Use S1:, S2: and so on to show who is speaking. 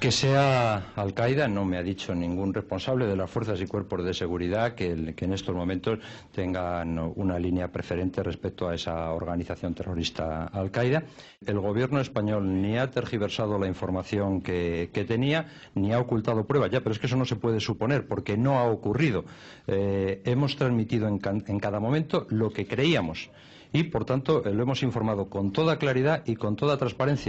S1: Que sea Al-Qaeda no me ha dicho ningún responsable de las fuerzas y cuerpos de seguridad que, en estos momentos tengan una línea preferente respecto a esa organización terrorista Al-Qaeda. El gobierno español ni ha tergiversado la información que, tenía, ni ha ocultado pruebas. Ya, pero es que eso no se puede suponer porque no ha ocurrido. Eh, hemos transmitido en cada momento lo que creíamos y, por tanto, lo hemos informado con toda claridad y con toda transparencia.